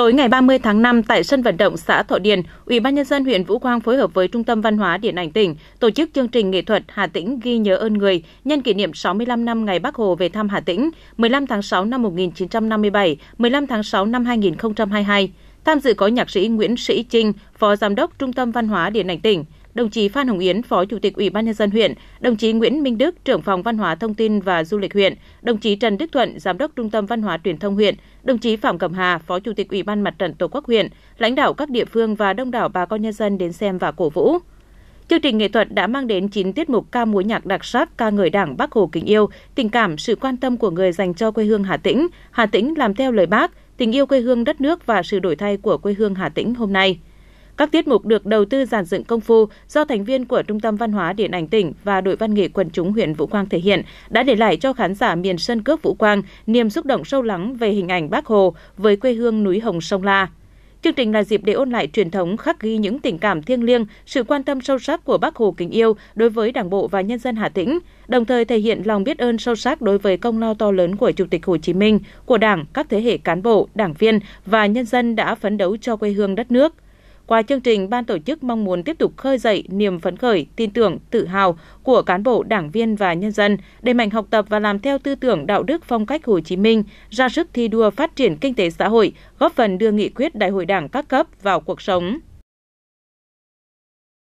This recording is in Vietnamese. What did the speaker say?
Tối ngày 30 tháng 5 tại sân vận động xã Thọ Điền, Ủy ban nhân dân huyện Vũ Quang phối hợp với Trung tâm Văn hóa Điện ảnh tỉnh tổ chức chương trình nghệ thuật Hà Tĩnh ghi nhớ ơn người nhân kỷ niệm 65 năm ngày Bác Hồ về thăm Hà Tĩnh, 15 tháng 6 năm 1957, 15 tháng 6 năm 2022. Tham dự có nhạc sĩ Nguyễn Sĩ Trinh, Phó Giám đốc Trung tâm Văn hóa Điện ảnh tỉnh, đồng chí Phan Hồng Yến, Phó Chủ tịch Ủy ban nhân dân huyện, đồng chí Nguyễn Minh Đức, trưởng phòng Văn hóa Thông tin và Du lịch huyện, đồng chí Trần Đức Thuận, Giám đốc Trung tâm Văn hóa Truyền thông huyện, đồng chí Phạm Cẩm Hà, Phó Chủ tịch Ủy ban Mặt trận Tổ quốc huyện, lãnh đạo các địa phương và đông đảo bà con nhân dân đến xem và cổ vũ. Chương trình nghệ thuật đã mang đến 9 tiết mục ca múa nhạc đặc sắc, ca người Đảng Bác Hồ kính yêu, tình cảm, sự quan tâm của người dành cho quê hương Hà Tĩnh, Hà Tĩnh làm theo lời Bác, tình yêu quê hương đất nước và sự đổi thay của quê hương Hà Tĩnh hôm nay. Các tiết mục được đầu tư giản dựng công phu do thành viên của Trung tâm Văn hóa Điện ảnh tỉnh và đội văn nghệ quần chúng huyện Vũ Quang thể hiện đã để lại cho khán giả miền sân cước Vũ Quang niềm xúc động sâu lắng về hình ảnh Bác Hồ với quê hương núi Hồng Sông La. Chương trình là dịp để ôn lại truyền thống khắc ghi những tình cảm thiêng liêng, sự quan tâm sâu sắc của Bác Hồ kính yêu đối với Đảng bộ và nhân dân Hà Tĩnh, đồng thời thể hiện lòng biết ơn sâu sắc đối với công lao to lớn của Chủ tịch Hồ Chí Minh, của Đảng, các thế hệ cán bộ, đảng viên và nhân dân đã phấn đấu cho quê hương đất nước – qua chương trình, ban tổ chức mong muốn tiếp tục khơi dậy niềm phấn khởi, tin tưởng, tự hào của cán bộ, đảng viên và nhân dân, đẩy mạnh học tập và làm theo tư tưởng đạo đức phong cách Hồ Chí Minh, ra sức thi đua phát triển kinh tế xã hội, góp phần đưa nghị quyết Đại hội Đảng các cấp vào cuộc sống.